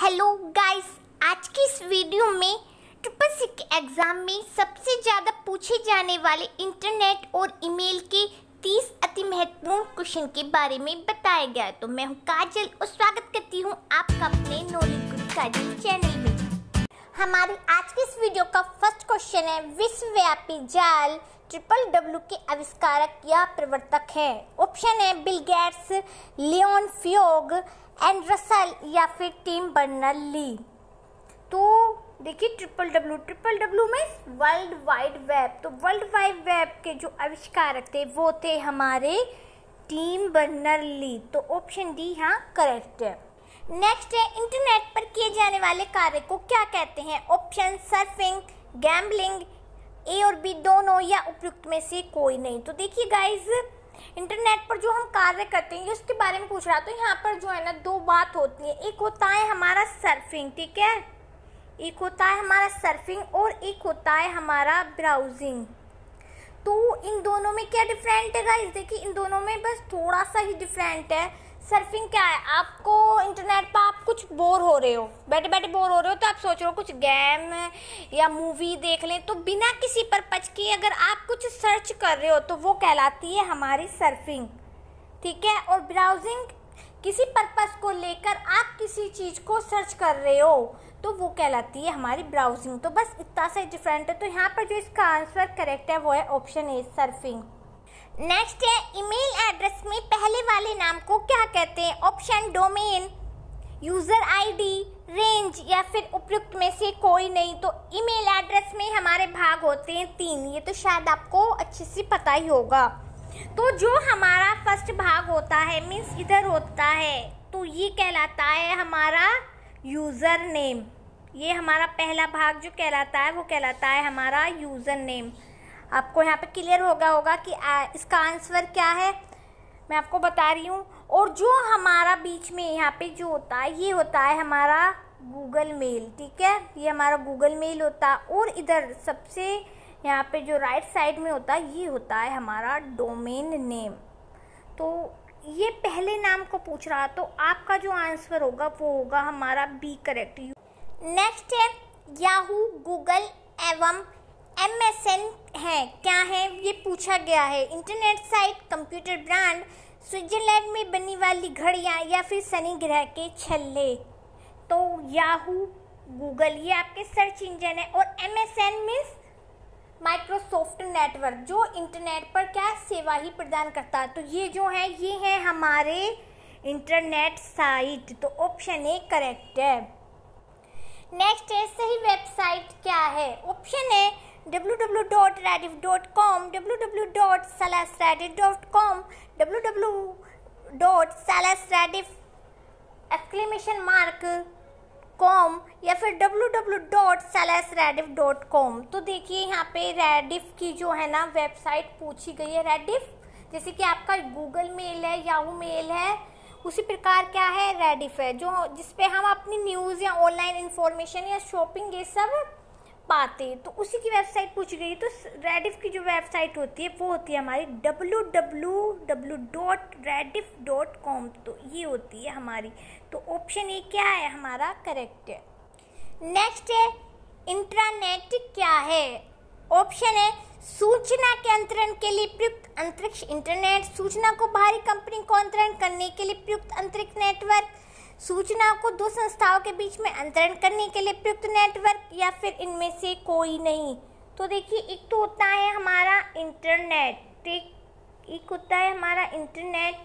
hello guys आज की इस वीडियो में ट्रिपल सिक एग्ज़ाम में सबसे ज़्यादा पूछे जाने वाले इंटरनेट और ईमेल के 30 अति महत्वपूर्ण क्वेश्चन के बारे में बताया गया तो मैं हूं काजल और स्वागत करती हूं आपका अपने नॉलेज गुरु काजल चैनल में हमारी आज की इस वीडियो का फर्स्ट क्वेश्चन है विश्वव्यापी जाल ट्रिपल डब्ल्यू के आविष्कारक या प्रवर्तक हैं ऑप्शन है बिल गेट्स लियोन फ्योग एंड रसल या फिर टीम बर्नर ली तो देखिए triple W triple W means world wide web तो वर्ल्ड वाइड वेब के जो आविष्कारक थे वो थे हमारे टीम बर्नर ली तो ऑप्शन डी हाँ करेक्ट है नेक्स्ट है इंटरनेट पर किए जाने वाले कार्य को क्या कहते हैं ऑप्शन सर्फिंग गैम्बलिंग ए और बी दोनों या उपयुक्त में से कोई नहीं तो देखिए गाइज इंटरनेट पर जो हम कार्य करते हैं उसके बारे में पूछ रहा तो यहाँ पर जो है ना दो बात होती है एक होता है हमारा सर्फिंग ठीक है एक होता है हमारा सर्फिंग और एक होता है हमारा ब्राउजिंग तो इन दोनों में क्या डिफरेंट है गाइस देखिए इन दोनों में बस थोड़ा सा ही डिफरेंट है सर्फिंग क्या है आपको इंटरनेट पर आप कुछ बोर हो रहे हो बैठे बैठे बोर हो रहे हो तो आप सोच रहे हो कुछ गेम या मूवी देख लें तो बिना किसी पच के अगर आप कुछ सर्च कर रहे हो तो वो कहलाती है हमारी सर्फिंग ठीक है और ब्राउजिंग किसी पर्पज़ को लेकर आप किसी चीज़ को सर्च कर रहे हो तो वो कहलाती है हमारी ब्राउजिंग तो बस इतना सा डिफरेंट है तो यहाँ पर जो इसका आंसर करेक्ट है वो है ऑप्शन ए सर्फिंग नेक्स्ट है ईमेल एड्रेस में पहले वाले नाम को क्या कहते हैं option domain user ID range या फिर उपयुक्त में से कोई नहीं तो ईमेल एड्रेस में हमारे भाग होते हैं तीन ये तो शायद आपको अच्छे से पता ही होगा तो जो हमारा फर्स्ट भाग होता है मीन्स इधर होता है तो ये कहलाता है हमारा यूज़र नेम ये हमारा पहला भाग जो कहलाता है वो कहलाता है हमारा यूज़र नेम आपको यहाँ पे क्लियर होगा होगा कि इसका आंसर क्या है मैं आपको बता रही हूँ और जो हमारा बीच में यहाँ पे जो होता है ये होता है हमारा गूगल मेल ठीक है ये हमारा गूगल मेल होता है और इधर सबसे यहाँ पे जो राइट साइड में होता है ये होता है हमारा डोमेन नेम तो ये पहले नाम को पूछ रहा तो आपका जो आंसर होगा वो होगा हमारा बी करेक्ट नेक्स्ट है याहू गूगल एवं एम एस एन है क्या है ये पूछा गया है internet site computer brand Switzerland में बनी वाली घड़ियाँ या फिर शनि ग्रह के छल्ले तो याहू गूगल ये आपके सर्च इंजन है और M S N means Microsoft network जो इंटरनेट पर क्या सेवा ही प्रदान करता है तो ये जो है ये है हमारे इंटरनेट साइट तो ऑप्शन ए करेक्ट है नेक्स्ट है सही वेबसाइट क्या है ऑप्शन है www.rediff.com, www.salasrediff.com, www.salasrediff exclamation mark com या फिर डब्ल्यू डब्ल्यू डॉट सेलेस रेडिफ डॉट कॉम तो देखिए यहाँ पे रेडिफ की जो है ना वेबसाइट पूछी गई है रेडिफ जैसे कि आपका गूगल मेल है याहू मेल है उसी प्रकार क्या है रेडिफ है जो जिसपे हम अपनी न्यूज़ या ऑनलाइन इन्फॉर्मेशन या शॉपिंग ये सब पाते तो उसी की वेबसाइट पूछी गई तो रेडिफ की जो वेबसाइट होती है वो होती है हमारी W W W dot Rediff dot com तो ये होती है हमारी तो ऑप्शन ए क्या है हमारा करेक्ट है नेक्स्ट है इंट्रानेट क्या है ऑप्शन है सूचना के अंतरण के लिए प्रयुक्त अंतरिक्ष इंटरनेट सूचना को बाहरी कंपनी को अंतरण करने के लिए प्रयुक्त अंतरिक्ष सूचना को दो संस्थाओं के बीच में अंतरण करने के लिए प्रयुक्त नेटवर्क या फिर इनमें से कोई नहीं तो देखिए एक तो होता है हमारा इंटरनेट एक एक होता है हमारा इंटरनेट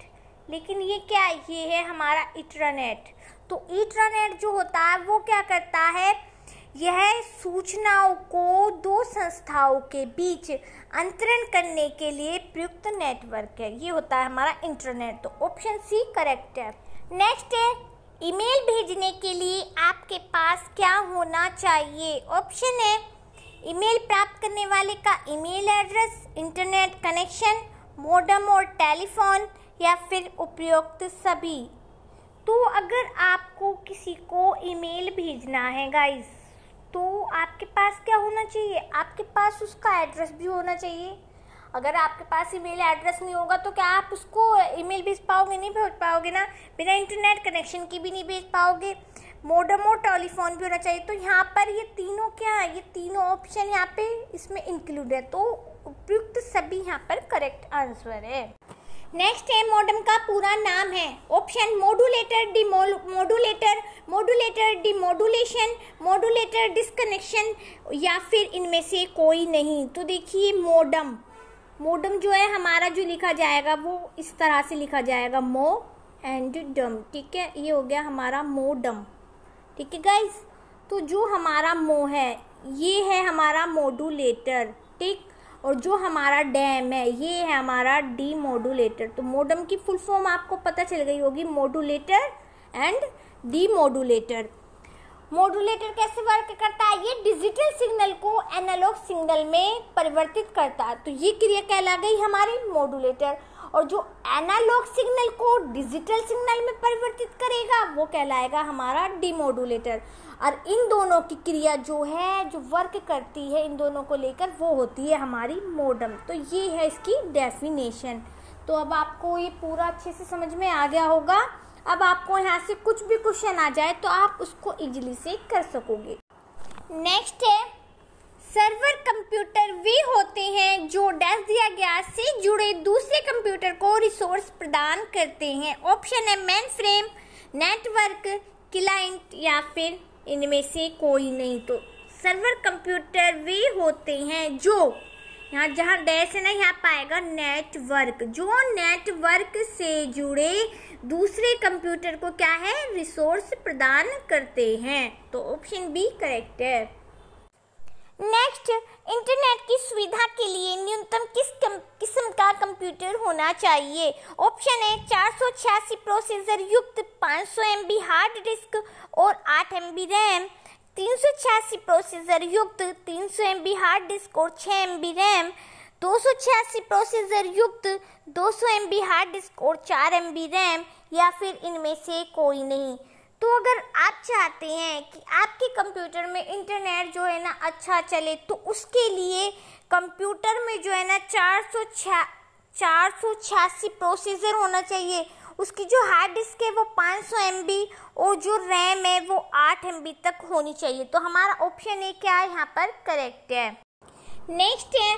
लेकिन ये क्या ये है हमारा इंटरनेट तो इंटरनेट जो होता है वो क्या करता है यह सूचनाओं को दो संस्थाओं के बीच अंतरण करने के लिए प्रयुक्त नेटवर्क है ये होता है हमारा इंटरनेट तो ऑप्शन सी करेक्ट है नेक्स्ट है ईमेल भेजने के लिए आपके पास क्या होना चाहिए ऑप्शन है ईमेल प्राप्त करने वाले का email address internet connection modem और टेलीफोन या फिर उपयुक्त सभी तो अगर आपको किसी को ईमेल भेजना है गाइस तो आपके पास क्या होना चाहिए आपके पास उसका एड्रेस भी होना चाहिए अगर आपके पास ईमेल एड्रेस नहीं होगा तो क्या आप उसको ईमेल भेज पाओगे नहीं भेज पाओगे ना बिना इंटरनेट कनेक्शन के भी नहीं भेज पाओगे मोडम और टेलीफोन भी होना चाहिए तो यहाँ पर ये तीनों क्या है ये तीनों ऑप्शन यहाँ पे इसमें इंक्लूड है तो उपयुक्त सभी यहाँ पर करेक्ट आंसर है नेक्स्ट है मॉडम का पूरा नाम है option modulator demodulator modulator demodulation modulator disconnection या फिर इनमें से कोई नहीं तो देखिए मॉडम मोडम जो है हमारा जो लिखा जाएगा वो इस तरह से लिखा जाएगा मो एंड डम ठीक है ये हो गया हमारा मोडम ठीक है गाइज तो जो हमारा मो है ये है हमारा मोडुलेटर ठीक और जो हमारा डैम है ये है हमारा डी मोडुलेटर तो मोडम की फुल फॉर्म आपको पता चल गई होगी modulator and demodulator modulator कैसे वर्क करता है ये डिजिटल सिग्नल को एनालॉग सिग्नल में परिवर्तित करता है तो ये क्रिया कहला गई हमारी मॉड्यूलेटर और जो एनालॉग सिग्नल को डिजिटल सिग्नल में परिवर्तित करेगा वो कहलाएगा हमारा डिमोडुलेटर और इन दोनों की क्रिया जो है जो वर्क करती है इन दोनों को लेकर वो होती है हमारी मोडम तो ये है इसकी डेफिनेशन तो अब आपको ये पूरा अच्छे से समझ में आ गया होगा अब आपको यहाँ से कुछ भी क्वेश्चन आ जाए तो आप उसको इजीली से कर सकोगे नेक्स्ट है सर्वर कंप्यूटर वे होते हैं जो डेस्क दिया गया से जुड़े दूसरे कंप्यूटर को रिसोर्स प्रदान करते हैं ऑप्शन है मेन फ्रेम नेटवर्क क्लाइंट या फिर इनमें से कोई नहीं तो सर्वर कंप्यूटर वे होते हैं जो यहाँ जहाँ डैश है ना यहाँ पाएगा नेटवर्क जो नेटवर्क से जुड़े दूसरे कंप्यूटर को क्या है रिसोर्स प्रदान करते हैं तो ऑप्शन बी करेक्ट है नेक्स्ट इंटरनेट की सुविधा के लिए न्यूनतम किस किस्म का कंप्यूटर होना चाहिए ऑप्शन है चार सौ छियासी प्रोसेसर युक्त पाँच सौ एम हार्ड डिस्क और आठ एम रैम तीन सौ छियासी प्रोसेसर युक्त तीन सौ एम बी हार्ड डिस्क और छः एम बी रैम दो सौ छियासी प्रोसेसर युक्त दो सौ एम बी हार्ड डिस्क और चार एम बी रैम या फिर इनमें से कोई नहीं तो अगर आप चाहते हैं कि आपके कंप्यूटर में इंटरनेट जो है ना अच्छा चले तो उसके लिए कंप्यूटर में जो है ना चार सौ छ चार सौ छियासी प्रोसेसर होना चाहिए उसकी जो हार्ड डिस्क है वो 500 सौ और जो रैम है वो 8 एम तक होनी चाहिए तो हमारा ऑप्शन ए क्या है यहाँ पर करेक्ट है नेक्स्ट है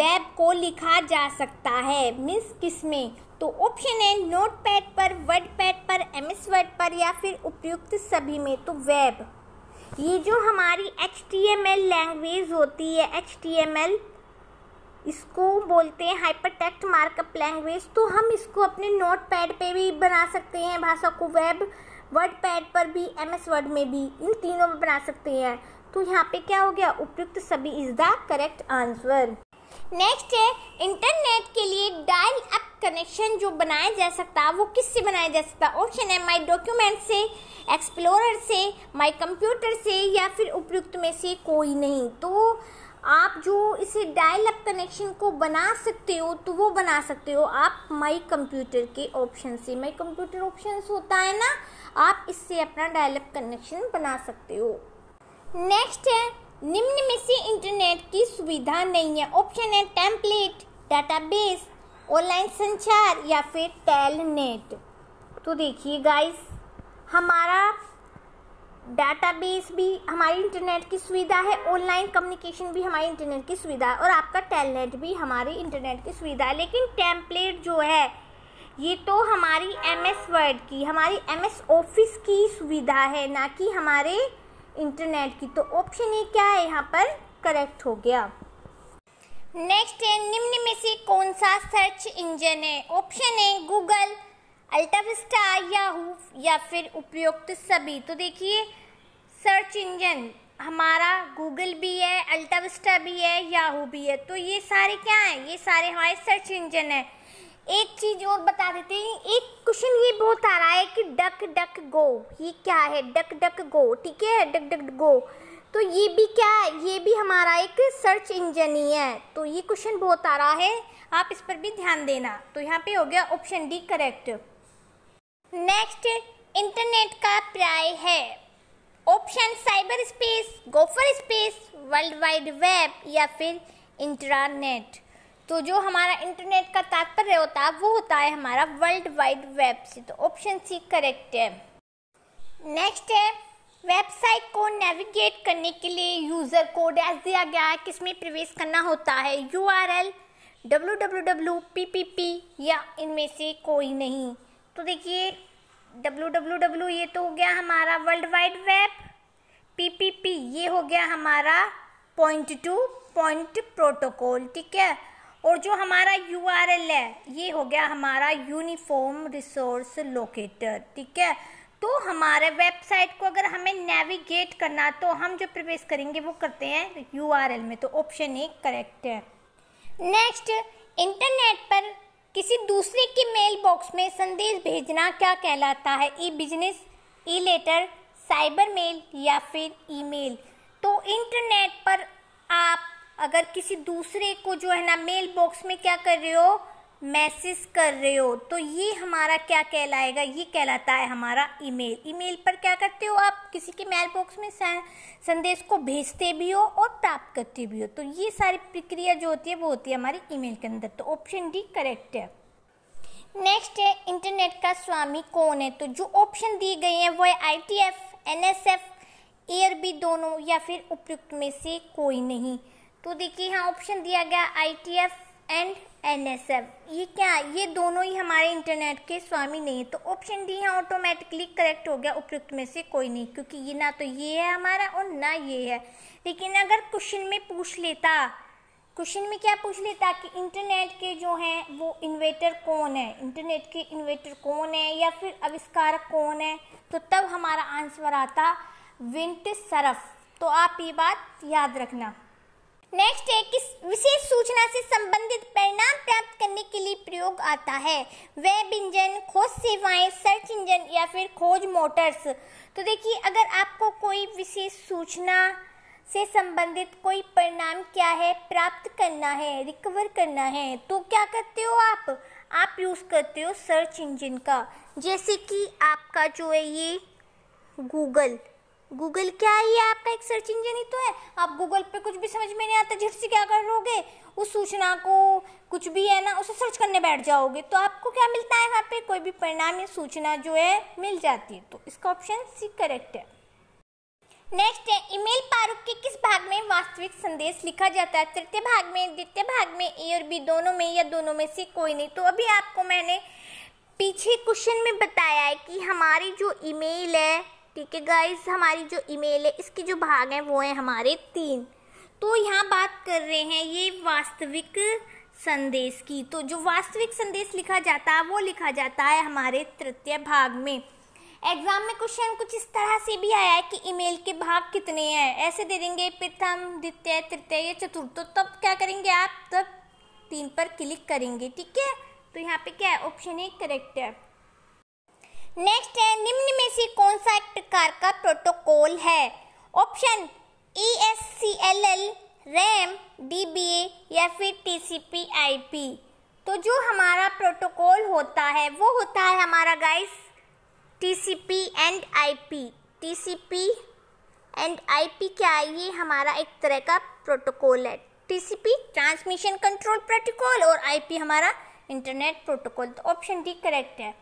वेब को लिखा जा सकता है किस किसमें तो ऑप्शन है नोट पैड पर वर्ड पैड पर एम एस वर्ड पर या फिर उपयुक्त सभी में तो वेब ये जो हमारी H T M L language होती है एच टी एम एल इसको बोलते हैं हाइपरटेक्स्ट मार्कअप लैंग्वेज तो हम इसको अपने नोट पैड पर भी बना सकते हैं भाषा को वेब वर्ड पैड पर भी एम एस वर्ड में भी इन तीनों में बना सकते हैं तो यहाँ पे क्या हो गया उपयुक्त सभी is the correct answer next है इंटरनेट के लिए डायल अप कनेक्शन जो बनाया जा सकता है वो किससे बनाया जा सकता है ऑप्शन है माई डॉक्यूमेंट से एक्सप्लोरर से माई कंप्यूटर से या फिर उपयुक्त में से कोई नहीं तो आप जो इसे डायल अप कनेक्शन को बना सकते हो तो वो बना सकते हो आप माई कंप्यूटर के ऑप्शन से माई कंप्यूटर ऑप्शन होता है ना आप इससे अपना डायल अप कनेक्शन बना सकते हो नेक्स्ट है निम्न में से इंटरनेट की सुविधा नहीं है ऑप्शन है टेम्पलेट डाटाबेस ऑनलाइन संचार या फिर टेलनेट तो देखिए गाइस हमारा डाटाबेस भी हमारी इंटरनेट की सुविधा है ऑनलाइन कम्युनिकेशन भी हमारी इंटरनेट की सुविधा है और आपका टेलनेट भी हमारी इंटरनेट की सुविधा है लेकिन टेम्पलेट जो है ये तो हमारी एम एस वर्ड की हमारी एम एस ऑफिस की सुविधा है ना कि हमारे इंटरनेट की तो ऑप्शन ये क्या है यहाँ पर करेक्ट हो गया नेक्स्ट है निम्न में से कौन सा सर्च इंजन है ऑप्शन है गूगल अल्टाविस्टा याहू या फिर उपयुक्त सभी तो देखिए सर्च इंजन हमारा गूगल भी है अल्टाविस्टा भी है याहू भी है तो ये सारे क्या हैं ये सारे हमारे सर्च इंजन हैं एक चीज़ और बता देते हैं एक क्वेश्चन ये बहुत आ रहा है कि डक डक गो ये क्या है डक डक गो ठीक है डक डक गो तो ये भी क्या है ये भी हमारा एक सर्च इंजन ही है तो ये क्वेश्चन बहुत आ रहा है आप इस पर भी ध्यान देना तो यहाँ पे हो गया option D correct next internet का प्राय है option cyber space gopher space world wide web या फिर इंटरनेट तो जो हमारा इंटरनेट का तात्पर्य होता है वो होता है हमारा वर्ल्ड वाइड वेब से तो ऑप्शन सी करेक्ट है नेक्स्ट है वेबसाइट को नेविगेट करने के लिए यूज़र को डैश दिया गया है किसमें प्रवेश करना होता है U R L W W W P P P या इनमें से कोई नहीं तो देखिए डब्लू डब्लू डब्लू ये तो हो गया हमारा world wide web P P P ये हो गया हमारा पॉइंट टू पॉइंट प्रोटोकॉल ठीक है और जो हमारा यू आर एल है ये हो गया हमारा यूनिफॉर्म रिसोर्स लोकेटर ठीक है तो हमारे वेबसाइट को अगर हमें नेविगेट करना तो हम जो प्रवेश करेंगे वो करते हैं यू आर एल में तो ऑप्शन ए करेक्ट है नेक्स्ट इंटरनेट पर किसी दूसरे के मेल बॉक्स में संदेश भेजना क्या कहलाता है e business e letter cyber mail या फिर ईमेल तो इंटरनेट पर आप अगर किसी दूसरे को जो है ना मेल बॉक्स में क्या कर रहे हो मैसेज कर रहे हो तो ये हमारा क्या कहलाएगा ये कहलाता है हमारा ईमेल ईमेल पर क्या करते हो आप किसी के मेल बॉक्स में संदेश को भेजते भी हो और प्राप्त करते भी हो तो ये सारी प्रक्रिया जो होती है वो होती है हमारी ईमेल के अंदर तो ऑप्शन डी करेक्ट है नेक्स्ट है इंटरनेट का स्वामी कौन है तो जो ऑप्शन दिए गए हैं वो है I T F N S F air B दोनों या फिर उपयुक्त में से कोई नहीं तो देखिए यहाँ ऑप्शन दिया गया I T F and N S F ये क्या ये दोनों ही हमारे इंटरनेट के स्वामी नहीं है तो ऑप्शन डी यहाँ ऑटोमेटिकली करेक्ट हो गया उपयुक्त में से कोई नहीं क्योंकि ये ना तो ये है हमारा और ना ये है लेकिन अगर क्वेश्चन में पूछ लेता क्वेश्चन में क्या पूछ लेता कि इंटरनेट के जो हैं वो इन्वेटर कौन है इंटरनेट के इन्वेटर कौन है या फिर आविष्कारक कौन है तो तब हमारा आंसर आता विंट सरफ तो आप ये बात याद रखना नेक्स्ट है कि विशेष सूचना से संबंधित परिणाम प्राप्त करने के लिए प्रयोग आता है वेब इंजन खोज सेवाएं सर्च इंजन या फिर खोज मोटर्स तो देखिए अगर आपको कोई विशेष सूचना से संबंधित कोई परिणाम क्या है प्राप्त करना है रिकवर करना है तो क्या करते हो आप आप यूज़ करते हो सर्च इंजन का जैसे कि आपका जो है ये गूगल गूगल क्या ही आपका एक सर्च इंजन ही तो है आप गूगल पे कुछ भी समझ में नहीं आता झट से क्या कर लोगे उस सूचना को कुछ भी है ना उसे सर्च करने बैठ जाओगे तो आपको क्या मिलता है यहाँ पे कोई भी परिणाम या सूचना जो है मिल जाती है तो इसका ऑप्शन सी करेक्ट है नेक्स्ट है ईमेल पारुक के किस भाग में वास्तविक संदेश लिखा जाता है तृतीय भाग में द्वितीय भाग में ए और बी दोनों में या दोनों में से कोई नहीं तो अभी आपको मैंने पीछे क्वेश्चन में बताया है कि हमारी जो ईमेल है ठीक है गाइस हमारी जो ईमेल है इसके जो भाग हैं वो हैं हमारे तीन तो यहाँ बात कर रहे हैं ये वास्तविक संदेश की तो जो वास्तविक संदेश लिखा जाता है वो लिखा जाता है हमारे तृतीय भाग में एग्जाम में क्वेश्चन कुछ इस तरह से भी आया है कि ईमेल के भाग कितने हैं ऐसे दे देंगे प्रथम द्वितीय तृतीय या चतुर्थ तो तब क्या करेंगे आप तब तीन पर क्लिक करेंगे ठीक है तो यहाँ पे क्या है ऑप्शन ए करेक्ट है Eh, नेक्स्ट है निम्न में से कौन सा एक प्रकार का प्रोटोकॉल है option E S C L L RAM D B A या फिर T C P I P तो जो हमारा प्रोटोकॉल होता है वो होता है हमारा guys T C P and I P T C P and I P क्या है ये हमारा एक तरह का प्रोटोकॉल है T C P transmission control protocol और आई पी हमारा इंटरनेट प्रोटोकॉल तो ऑप्शन डी करेक्ट है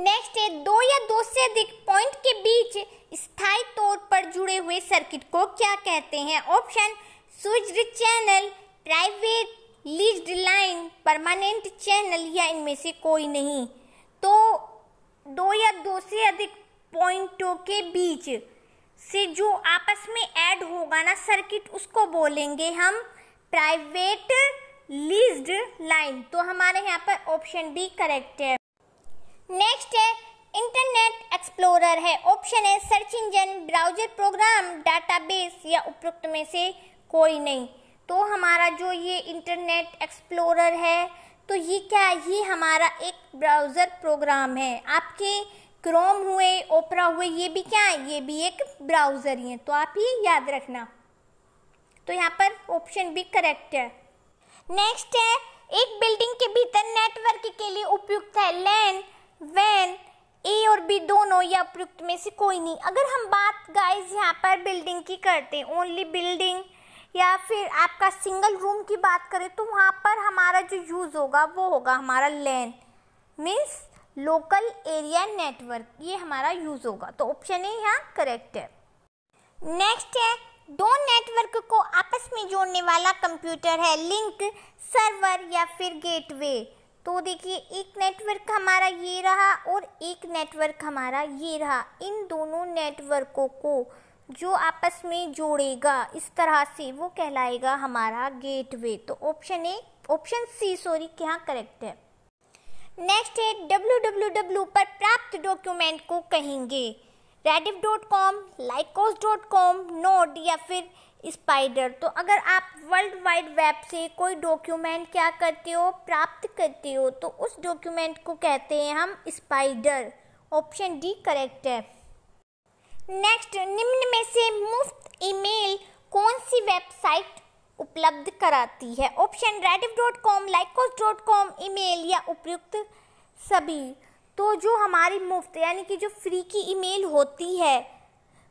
नेक्स्ट है दो या दो से अधिक पॉइंट के बीच स्थायी तौर पर जुड़े हुए सर्किट को क्या कहते हैं option switched channel private leased line permanent channel या इनमें से कोई नहीं तो दो या दो से अधिक पॉइंटों के बीच से जो आपस में ऐड होगा ना सर्किट उसको बोलेंगे हम प्राइवेट लीज्ड लाइन तो हमारे यहाँ पर ऑप्शन बी करेक्ट है एक्सप्लोरर है ऑप्शन है search engine browser program database या उपरोक्त में से कोई नहीं तो हमारा जो ये इंटरनेट एक्सप्लोरर है तो ये क्या ये हमारा एक ब्राउज़र प्रोग्राम है आपके क्रोम हुए ओपरा हुए ये भी क्या है ये भी एक ब्राउज़र ही है तो आप ये याद रखना तो यहाँ पर ऑप्शन भी करेक्ट है नेक्स्ट है एक बिल्डिंग के भीतर नेटवर्क के लिए उपयुक्त है लैन वैन ए और बी दोनों या उपयुक्त में से कोई नहीं अगर हम बात गाइस यहाँ पर बिल्डिंग की करते हैं ओनली बिल्डिंग या फिर आपका सिंगल रूम की बात करें तो वहाँ पर हमारा जो यूज़ होगा वो होगा हमारा LAN means local area network ये हमारा यूज़ होगा तो ऑप्शन ए यहाँ करेक्ट है नेक्स्ट है दो नेटवर्क को आपस में जोड़ने वाला कंप्यूटर है लिंक सर्वर या फिर गेटवे तो देखिए एक नेटवर्क हमारा ये रहा और एक नेटवर्क हमारा ये रहा इन दोनों नेटवर्कों को जो आपस में जोड़ेगा इस तरह से वो कहलाएगा हमारा गेटवे तो option A option C sorry क्या करेक्ट है नेक्स्ट है डब्ल्यू पर प्राप्त डॉक्यूमेंट को कहेंगे Rediff dot com Lycos dot com note या फिर स्पाइडर तो अगर आप वर्ल्ड वाइड वेब से कोई डॉक्यूमेंट क्या करते हो प्राप्त करते हो तो उस डॉक्यूमेंट को कहते हैं हम स्पाइडर ऑप्शन डी करेक्ट है नेक्स्ट निम्न में से मुफ्त ईमेल कौन सी वेबसाइट उपलब्ध कराती है option Rediff dot com Lycos dot com email या उपयुक्त सभी तो जो हमारी मुफ्त यानी कि जो फ्री की ईमेल होती है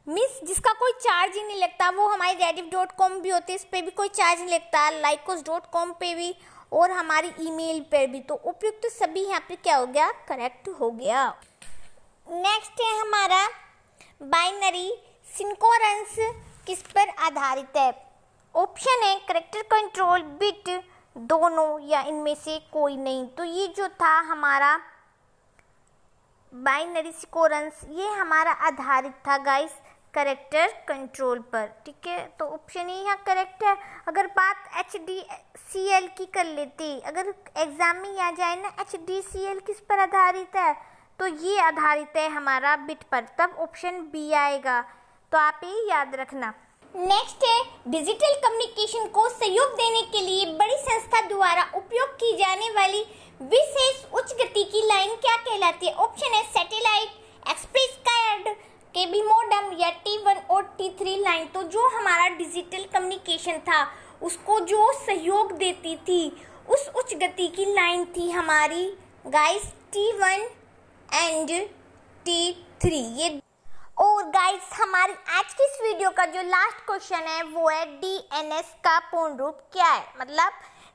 मिस जिसका कोई चार्ज ही नहीं लगता वो हमारे रेडिव डॉट कॉम भी होते इस पर भी कोई चार्ज नहीं लगता लाइकोस डॉट कॉम पर भी और हमारी ईमेल पर भी तो उपयुक्त तो सभी यहाँ पे क्या हो गया करेक्ट हो गया नेक्स्ट है हमारा बाइनरी सिंकोरेंस किस पर आधारित है ऑप्शन है करेक्टर कंट्रोल बिट दोनों या इनमें से कोई नहीं तो ये जो था हमारा बाइनरी सिकोरेंस ये हमारा आधारित था गाइस करेक्टर कंट्रोल पर ठीक है तो ऑप्शन ही यहाँ करेक्ट है अगर बात एच डी सी एल की कर लेती अगर एग्ज़ाम में आ जाए ना एच डी सी एल किस पर आधारित है तो ये आधारित है हमारा बिट पर तब ऑप्शन बी आएगा तो आप ये याद रखना नेक्स्ट है डिजिटल कम्युनिकेशन को सहयोग देने के लिए बड़ी संस्था द्वारा उपयोग की जाने वाली विशेष उच्च गति की लाइन क्या कहलाती है ऑप्शन है satellite express card B modem या टी वन और टी थ्री लाइन तो जो हमारा डिजिटल कम्युनिकेशन था उसको जो सहयोग देती थी उस उच्च गति की लाइन थी हमारी guys T one and T three ये और गाइस हमारी आज की इस वीडियो का जो लास्ट क्वेश्चन है वो है डी एन एस का पूर्ण रूप क्या है मतलब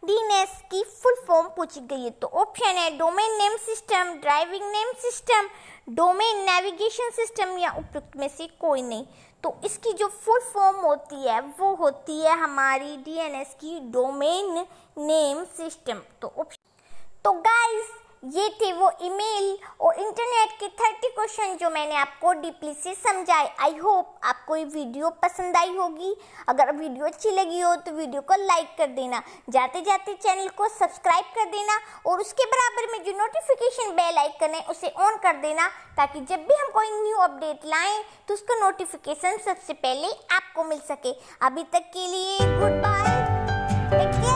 डीनेस की फुल फॉर्म पूछी गई है तो ऑप्शन है domain name system driving name system domain navigation system या उपयुक्त में से कोई नहीं तो इसकी जो फुल फॉर्म होती है वो होती है हमारी डीएनएस की डोमेन नेम सिस्टम तो ऑप्शन तो गाइस ये थे वो ईमेल और इंटरनेट के थर्टी क्वेश्चन जो मैंने आपको डीपली से समझाए आई होप आपको ये वीडियो पसंद आई होगी अगर वीडियो अच्छी लगी हो तो वीडियो को लाइक कर देना जाते जाते चैनल को सब्सक्राइब कर देना और उसके बराबर में जो नोटिफिकेशन बेल आइकन है उसे ऑन कर देना ताकि जब भी हम कोई न्यू अपडेट लाएं तो उसका नोटिफिकेशन सबसे पहले आपको मिल सके अभी तक के लिए गुड बाय